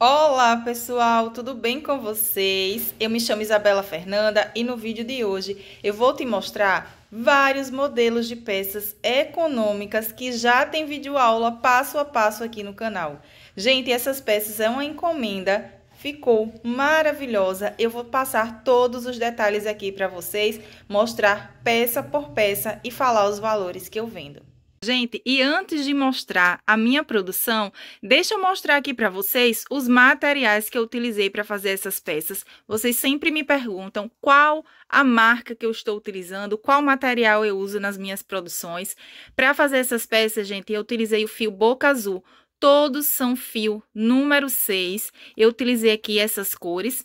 Olá pessoal, tudo bem com vocês? Eu me chamo Isabela Fernanda e no vídeo de hoje eu vou te mostrar vários modelos de peças econômicas que já tem vídeo aula passo a passo aqui no canal. Gente, essas peças é uma encomenda, ficou maravilhosa. Eu vou passar todos os detalhes aqui para vocês, mostrar peça por peça e falar os valores que eu vendo. Gente, e antes de mostrar a minha produção, deixa eu mostrar aqui para vocês os materiais que eu utilizei para fazer essas peças. Vocês sempre me perguntam qual a marca que eu estou utilizando, qual material eu uso nas minhas produções. Para fazer essas peças, gente, eu utilizei o fio Boca Azul. Todos são fio número 6. Eu utilizei aqui essas cores.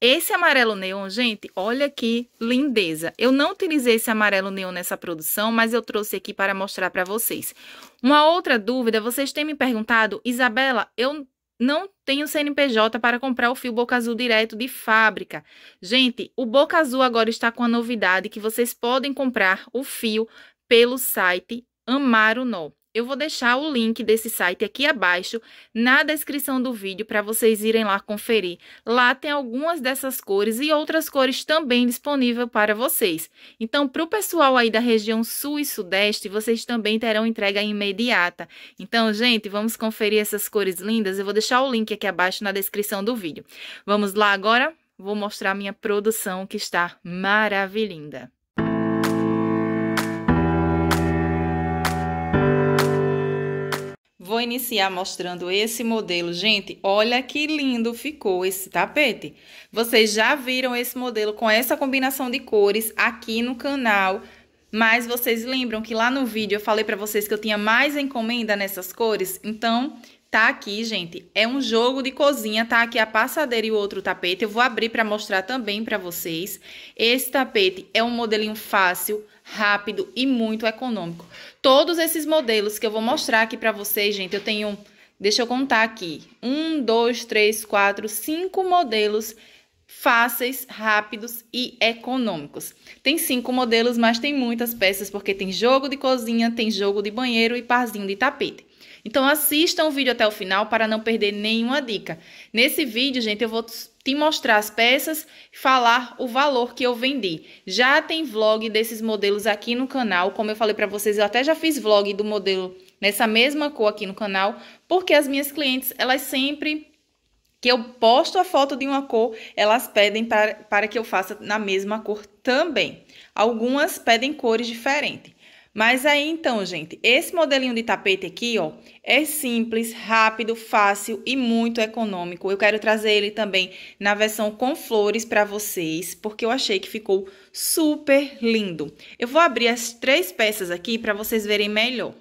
Esse amarelo neon, gente, olha que lindeza. Eu não utilizei esse amarelo neon nessa produção, mas eu trouxe aqui para mostrar para vocês. Uma outra dúvida, vocês têm me perguntado, Isabela, eu não tenho CNPJ para comprar o fio Boca Azul direto de fábrica. Gente, o Boca Azul agora está com a novidade que vocês podem comprar o fio pelo site Amaro Nó. Eu vou deixar o link desse site aqui abaixo na descrição do vídeo para vocês irem lá conferir. Lá tem algumas dessas cores e outras cores também disponível para vocês. Então, para o pessoal aí da região sul e sudeste, vocês também terão entrega imediata. Então, gente, vamos conferir essas cores lindas. Eu vou deixar o link aqui abaixo na descrição do vídeo. Vamos lá agora? Vou mostrar minha produção que está maravilhinda. vou iniciar mostrando esse modelo. Gente, olha que lindo ficou esse tapete. Vocês já viram esse modelo com essa combinação de cores aqui no canal. Mas vocês lembram que lá no vídeo eu falei para vocês que eu tinha mais encomenda nessas cores? Então, tá aqui, gente. É um jogo de cozinha, tá aqui a passadeira e o outro tapete. Eu vou abrir para mostrar também para vocês. Esse tapete é um modelinho fácil, rápido e muito econômico. Todos esses modelos que eu vou mostrar aqui para vocês, gente, eu tenho, deixa eu contar aqui, um, dois, três, quatro, cinco modelos fáceis, rápidos e econômicos. Tem cinco modelos, mas tem muitas peças, porque tem jogo de cozinha, tem jogo de banheiro e parzinho de tapete. Então assistam o vídeo até o final para não perder nenhuma dica. Nesse vídeo, gente, eu vou te mostrar as peças, falar o valor que eu vendi. Já tem vlog desses modelos aqui no canal, como eu falei para vocês, eu até já fiz vlog do modelo nessa mesma cor aqui no canal, porque as minhas clientes, elas sempre que eu posto a foto de uma cor, elas pedem para, para que eu faça na mesma cor também. Algumas pedem cores diferentes. Mas aí então, gente, esse modelinho de tapete aqui, ó, é simples, rápido, fácil e muito econômico. Eu quero trazer ele também na versão com flores para vocês, porque eu achei que ficou super lindo. Eu vou abrir as três peças aqui para vocês verem melhor.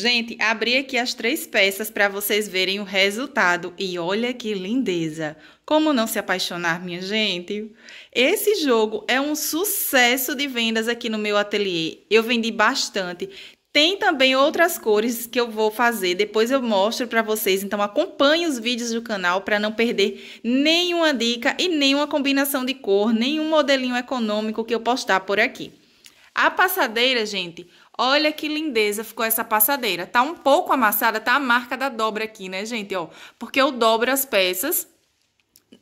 Gente, abri aqui as três peças para vocês verem o resultado e olha que lindeza! Como não se apaixonar, minha gente? Esse jogo é um sucesso de vendas aqui no meu ateliê. Eu vendi bastante. Tem também outras cores que eu vou fazer, depois eu mostro para vocês. Então acompanhe os vídeos do canal para não perder nenhuma dica e nenhuma combinação de cor, nenhum modelinho econômico que eu postar por aqui. A passadeira, gente, Olha que lindeza ficou essa passadeira. Tá um pouco amassada, tá a marca da dobra aqui, né, gente? Ó, porque eu dobro as peças,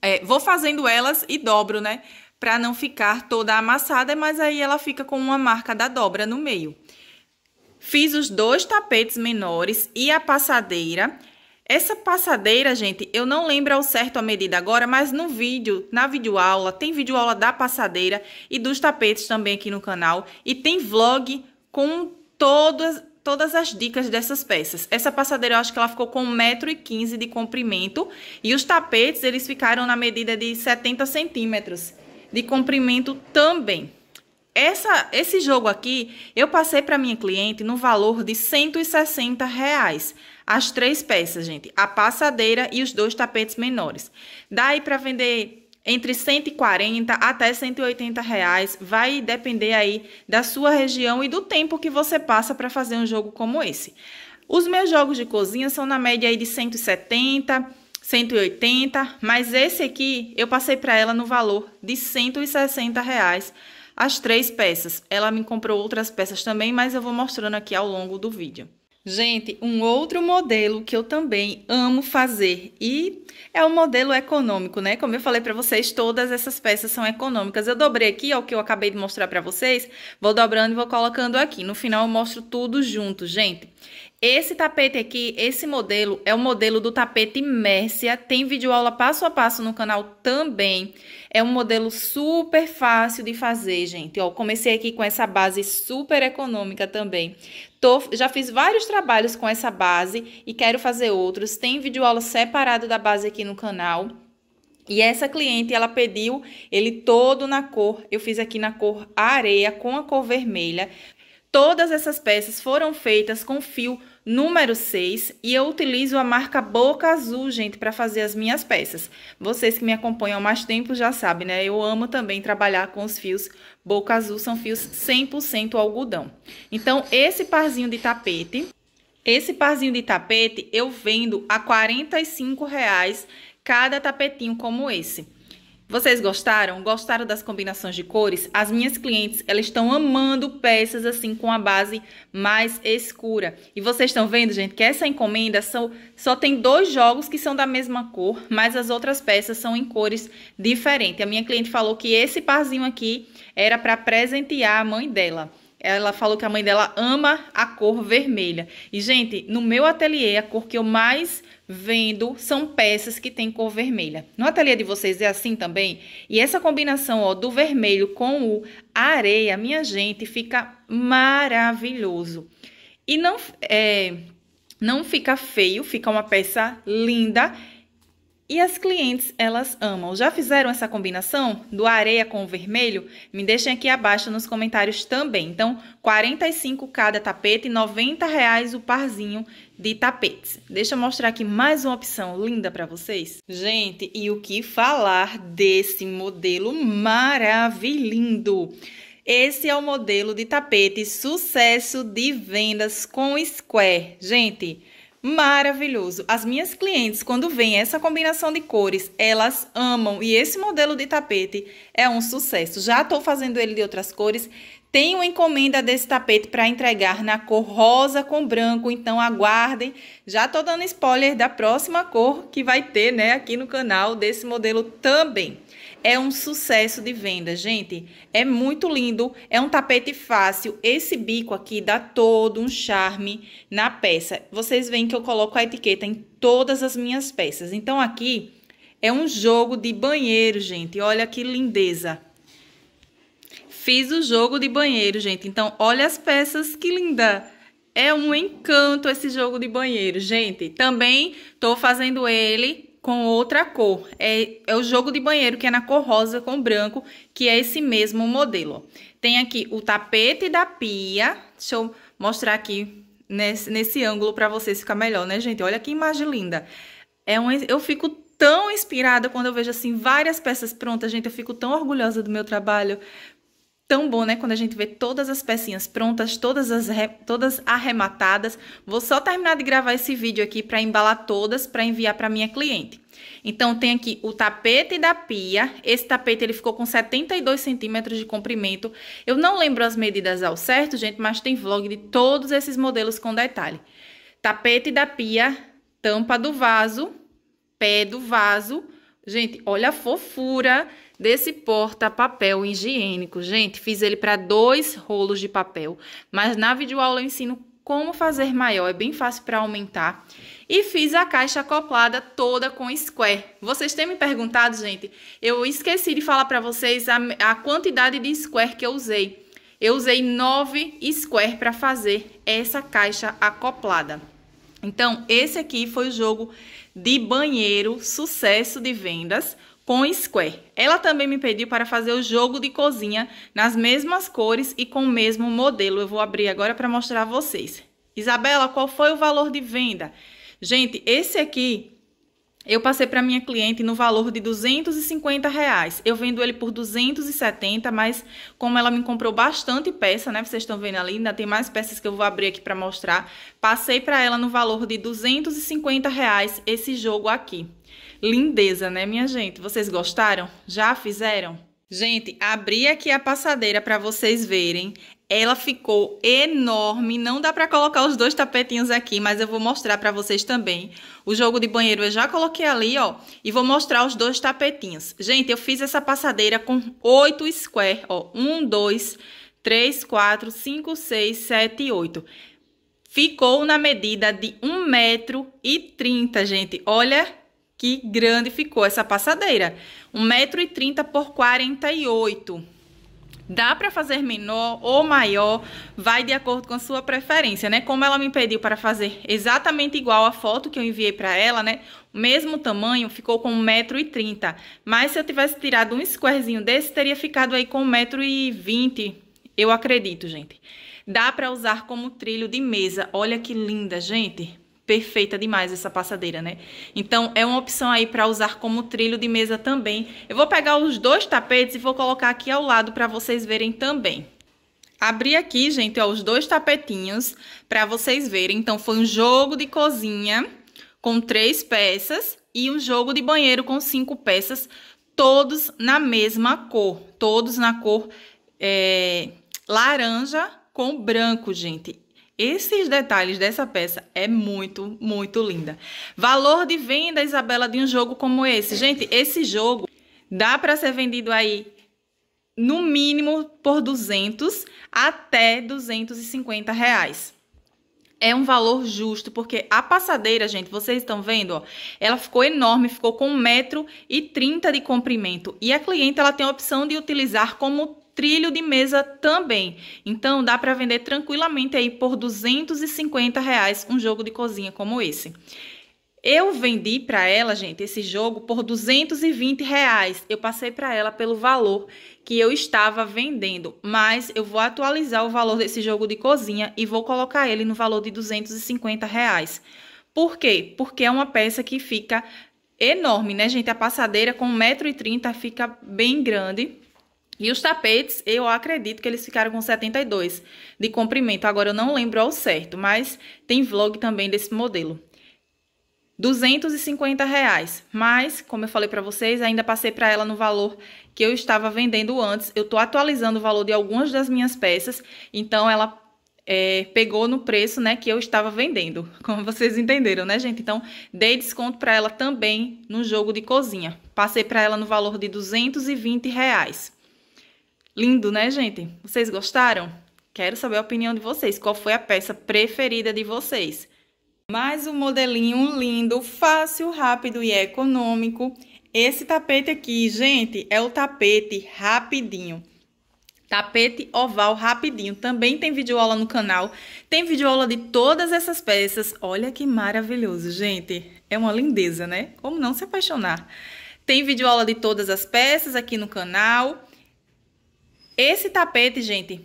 é, vou fazendo elas e dobro, né? Pra não ficar toda amassada, mas aí ela fica com uma marca da dobra no meio. Fiz os dois tapetes menores e a passadeira. Essa passadeira, gente, eu não lembro ao certo a medida agora, mas no vídeo, na videoaula, tem videoaula da passadeira e dos tapetes também aqui no canal. E tem vlog com todas todas as dicas dessas peças. Essa passadeira eu acho que ela ficou com 1,15m de comprimento e os tapetes eles ficaram na medida de 70 centímetros de comprimento também. Essa, esse jogo aqui eu passei para minha cliente no valor de 160 reais. As três peças, gente, a passadeira e os dois tapetes menores. Daí para vender entre 140 até 180 reais. Vai depender aí da sua região e do tempo que você passa para fazer um jogo como esse. Os meus jogos de cozinha são na média aí de 170, 180, mas esse aqui eu passei para ela no valor de 160 reais as três peças. Ela me comprou outras peças também, mas eu vou mostrando aqui ao longo do vídeo. Gente, um outro modelo que eu também amo fazer e é o um modelo econômico, né? Como eu falei para vocês, todas essas peças são econômicas. Eu dobrei aqui, ó, o que eu acabei de mostrar para vocês, vou dobrando e vou colocando aqui. No final eu mostro tudo junto, gente. Esse tapete aqui, esse modelo, é o modelo do tapete Mércia, tem vídeo aula passo a passo no canal também. É um modelo super fácil de fazer, gente. Ó, comecei aqui com essa base super econômica também. Tô, já fiz vários trabalhos com essa base e quero fazer outros. Tem vídeo aula separado da base aqui no canal. E essa cliente, ela pediu ele todo na cor, eu fiz aqui na cor areia com a cor vermelha. Todas essas peças foram feitas com fio Número 6, e eu utilizo a marca Boca Azul, gente, para fazer as minhas peças. Vocês que me acompanham há mais tempo já sabem, né? Eu amo também trabalhar com os fios Boca Azul, são fios 100% algodão. Então, esse parzinho de tapete, esse parzinho de tapete eu vendo a R$ 45 reais cada tapetinho como esse. Vocês gostaram? Gostaram das combinações de cores? As minhas clientes, elas estão amando peças assim com a base mais escura. E vocês estão vendo, gente, que essa encomenda são, só tem dois jogos que são da mesma cor, mas as outras peças são em cores diferentes. A minha cliente falou que esse parzinho aqui era para presentear a mãe dela. Ela falou que a mãe dela ama a cor vermelha. E, gente, no meu ateliê, a cor que eu mais vendo são peças que tem cor vermelha. No ateliê de vocês é assim também? E essa combinação ó, do vermelho com o areia, minha gente, fica maravilhoso. E não, é, não fica feio, fica uma peça linda. E as clientes, elas amam. Já fizeram essa combinação do areia com o vermelho? Me deixem aqui abaixo nos comentários também. Então, 45 cada tapete e 90 reais o parzinho de tapetes. Deixa eu mostrar aqui mais uma opção linda para vocês. Gente, e o que falar desse modelo maravilhoso? Esse é o modelo de tapete sucesso de vendas com square. Gente, maravilhoso. As minhas clientes, quando veem essa combinação de cores, elas amam. E esse modelo de tapete é um sucesso. Já estou fazendo ele de outras cores tenho encomenda desse tapete para entregar na cor rosa com branco, então aguardem. Já tô dando spoiler da próxima cor que vai ter, né, aqui no canal desse modelo também. É um sucesso de venda, gente. É muito lindo, é um tapete fácil. Esse bico aqui dá todo um charme na peça. Vocês veem que eu coloco a etiqueta em todas as minhas peças. Então aqui é um jogo de banheiro, gente. Olha que lindeza. Fiz o jogo de banheiro, gente. Então, olha as peças, que linda! É um encanto esse jogo de banheiro, gente. Também tô fazendo ele com outra cor. É, é o jogo de banheiro, que é na cor rosa com branco, que é esse mesmo modelo. Tem aqui o tapete da pia. Deixa eu mostrar aqui nesse, nesse ângulo para vocês ficar melhor, né, gente? Olha que imagem linda. É um, eu fico tão inspirada quando eu vejo assim várias peças prontas, gente. Eu fico tão orgulhosa do meu trabalho, tão bom, né? Quando a gente vê todas as pecinhas prontas, todas as todas arrematadas. Vou só terminar de gravar esse vídeo aqui para embalar todas para enviar para minha cliente. Então tem aqui o tapete da pia. Esse tapete ele ficou com 72 centímetros de comprimento. Eu não lembro as medidas ao certo, gente, mas tem vlog de todos esses modelos com detalhe. Tapete da pia, tampa do vaso, pé do vaso, Gente, olha a fofura desse porta-papel higiênico. Gente, fiz ele para dois rolos de papel, mas na videoaula eu ensino como fazer maior, é bem fácil para aumentar. E fiz a caixa acoplada toda com square. Vocês têm me perguntado, gente, eu esqueci de falar para vocês a, a quantidade de square que eu usei. Eu usei nove square para fazer essa caixa acoplada. Então, esse aqui foi o jogo de banheiro, sucesso de vendas com square. Ela também me pediu para fazer o jogo de cozinha nas mesmas cores e com o mesmo modelo. Eu vou abrir agora para mostrar a vocês. Isabela, qual foi o valor de venda? Gente, esse aqui eu passei para minha cliente no valor de 250 reais. Eu vendo ele por 270, mas como ela me comprou bastante peça, né? Vocês estão vendo ali, ainda tem mais peças que eu vou abrir aqui para mostrar. Passei para ela no valor de 250 reais esse jogo aqui. Lindeza, né, minha gente? Vocês gostaram? Já fizeram? Gente, abri aqui a passadeira para vocês verem. Ela ficou enorme, não dá para colocar os dois tapetinhos aqui, mas eu vou mostrar para vocês também. O jogo de banheiro eu já coloquei ali, ó, e vou mostrar os dois tapetinhos. Gente, eu fiz essa passadeira com oito square, ó, um, dois, três, quatro, cinco, seis, sete, oito. Ficou na medida de um metro e trinta, gente, olha que grande ficou essa passadeira. Um metro e trinta por quarenta e oito. Dá para fazer menor ou maior, vai de acordo com a sua preferência, né? Como ela me pediu para fazer exatamente igual a foto que eu enviei para ela, né? mesmo tamanho, ficou com 1,30m. Mas se eu tivesse tirado um squarezinho desse, teria ficado aí com 1,20m, eu acredito, gente. Dá para usar como trilho de mesa. Olha que linda, gente perfeita demais essa passadeira, né? Então é uma opção aí para usar como trilho de mesa também. Eu vou pegar os dois tapetes e vou colocar aqui ao lado para vocês verem também. Abri aqui, gente, ó, os dois tapetinhos para vocês verem. Então foi um jogo de cozinha com três peças e um jogo de banheiro com cinco peças, todos na mesma cor, todos na cor é, laranja com branco, gente. Esses detalhes dessa peça é muito, muito linda. Valor de venda, Isabela, de um jogo como esse. Gente, esse jogo dá para ser vendido aí no mínimo por 200 até 250 reais. É um valor justo, porque a passadeira, gente, vocês estão vendo, ó, ela ficou enorme, ficou com 1,30m de comprimento. E a cliente, ela tem a opção de utilizar como trilho de mesa também. Então dá para vender tranquilamente aí por 250 reais um jogo de cozinha como esse. Eu vendi para ela, gente, esse jogo por 220 reais. Eu passei para ela pelo valor que eu estava vendendo, mas eu vou atualizar o valor desse jogo de cozinha e vou colocar ele no valor de 250 reais. Por quê? Porque é uma peça que fica enorme, né, gente? A passadeira com 1,30m fica bem grande. E os tapetes, eu acredito que eles ficaram com 72 de comprimento. Agora eu não lembro ao certo, mas tem vlog também desse modelo. 250 reais, mas como eu falei para vocês, ainda passei para ela no valor que eu estava vendendo antes. Eu tô atualizando o valor de algumas das minhas peças, então ela é, pegou no preço, né, que eu estava vendendo. Como vocês entenderam, né, gente? Então, dei desconto para ela também no jogo de cozinha. Passei para ela no valor de 220 reais. Lindo, né, gente? Vocês gostaram? Quero saber a opinião de vocês. Qual foi a peça preferida de vocês? Mais um modelinho lindo, fácil, rápido e econômico. Esse tapete aqui, gente, é o tapete rapidinho. Tapete oval rapidinho. Também tem videoaula no canal. Tem videoaula de todas essas peças. Olha que maravilhoso, gente. É uma lindeza, né? Como não se apaixonar? Tem videoaula de todas as peças aqui no canal. Esse tapete, gente,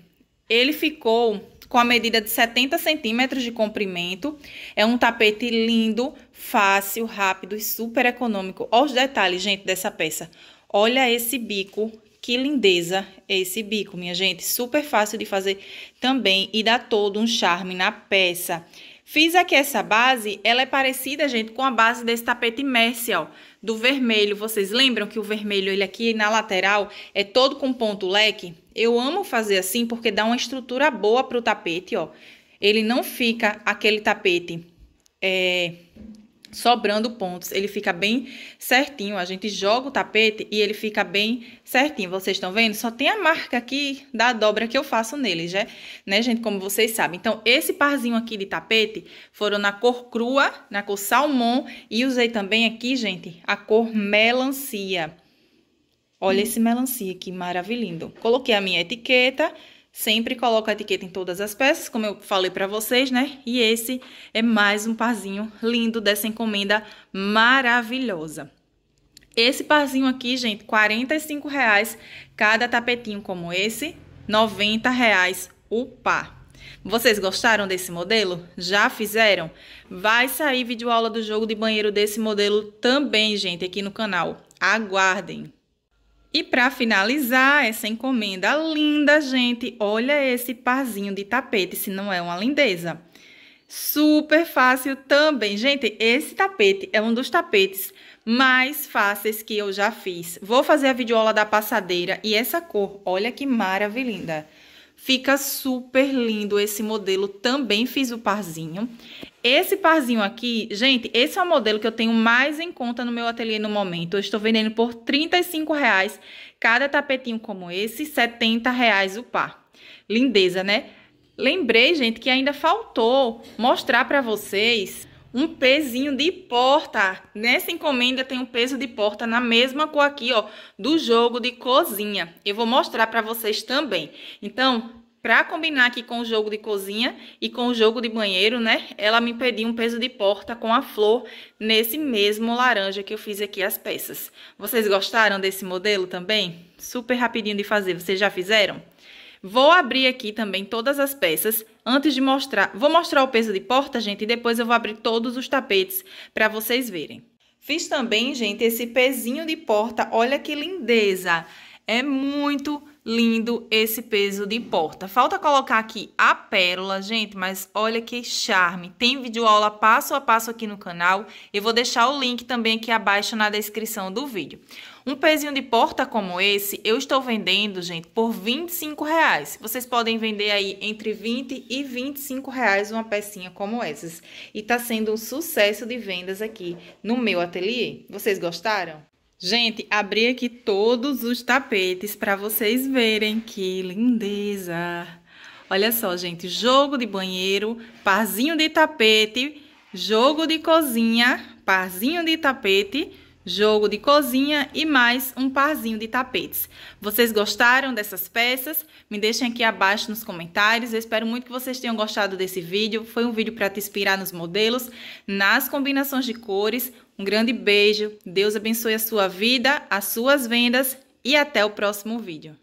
ele ficou com a medida de 70 centímetros de comprimento. É um tapete lindo, fácil, rápido e super econômico. Olha os detalhes, gente, dessa peça. Olha esse bico, que lindeza esse bico, minha gente. Super fácil de fazer também e dá todo um charme na peça. Fiz aqui essa base, ela é parecida, gente, com a base desse tapete ó. do vermelho. Vocês lembram que o vermelho, ele aqui na lateral, é todo com ponto leque? Eu amo fazer assim porque dá uma estrutura boa pro tapete, ó. Ele não fica aquele tapete é, sobrando pontos. Ele fica bem certinho. A gente joga o tapete e ele fica bem certinho. Vocês estão vendo? Só tem a marca aqui da dobra que eu faço nele, já, né, gente? Como vocês sabem. Então, esse parzinho aqui de tapete foram na cor crua, na cor salmão. E usei também aqui, gente, a cor melancia. Olha esse melancia, que maravilhoso. Coloquei a minha etiqueta Sempre coloco a etiqueta em todas as peças, como eu falei para vocês, né? E esse é mais um parzinho lindo dessa encomenda maravilhosa. Esse parzinho aqui, gente, R$45,00 reais cada tapetinho como esse, R$90,00 reais o par. Vocês gostaram desse modelo? Já fizeram? Vai sair vídeo aula do jogo de banheiro desse modelo também, gente, aqui no canal. Aguardem! E para finalizar essa encomenda linda, gente, olha esse parzinho de tapete, se não é uma lindeza. Super fácil também. Gente, esse tapete é um dos tapetes mais fáceis que eu já fiz. Vou fazer a videoaula da passadeira e essa cor, olha que maravilhosa. Fica super lindo esse modelo. Também fiz o parzinho. Esse parzinho aqui, gente, esse é o modelo que eu tenho mais em conta no meu ateliê no momento. Eu estou vendendo por R$35,00 cada tapetinho como esse, R$70,00 o par. Lindeza, né? Lembrei, gente, que ainda faltou mostrar para vocês um pezinho de porta. Nessa encomenda tem um peso de porta na mesma cor aqui, ó, do jogo de cozinha. Eu vou mostrar para vocês também. Então, para combinar aqui com o jogo de cozinha e com o jogo de banheiro, né? Ela me pediu um peso de porta com a flor nesse mesmo laranja que eu fiz aqui as peças. Vocês gostaram desse modelo também? Super rapidinho de fazer, vocês já fizeram? Vou abrir aqui também todas as peças antes de mostrar. Vou mostrar o peso de porta, gente, e depois eu vou abrir todos os tapetes para vocês verem. Fiz também, gente, esse pezinho de porta. Olha que lindeza! É muito lindo esse peso de porta. Falta colocar aqui a pérola, gente, mas olha que charme. Tem vídeo aula passo a passo aqui no canal. Eu vou deixar o link também aqui abaixo na descrição do vídeo. Um pezinho de porta como esse, eu estou vendendo, gente, por 25 reais. Vocês podem vender aí entre R$20 e R$25,00 reais uma pecinha como essas. E tá sendo um sucesso de vendas aqui no meu ateliê. Vocês gostaram? Gente, abri aqui todos os tapetes para vocês verem que lindeza. Olha só, gente, jogo de banheiro, parzinho de tapete, jogo de cozinha, parzinho de tapete, jogo de cozinha e mais um parzinho de tapetes. Vocês gostaram dessas peças? Me deixem aqui abaixo nos comentários. Eu espero muito que vocês tenham gostado desse vídeo. Foi um vídeo para te inspirar nos modelos, nas combinações de cores. Um grande beijo. Deus abençoe a sua vida, as suas vendas e até o próximo vídeo.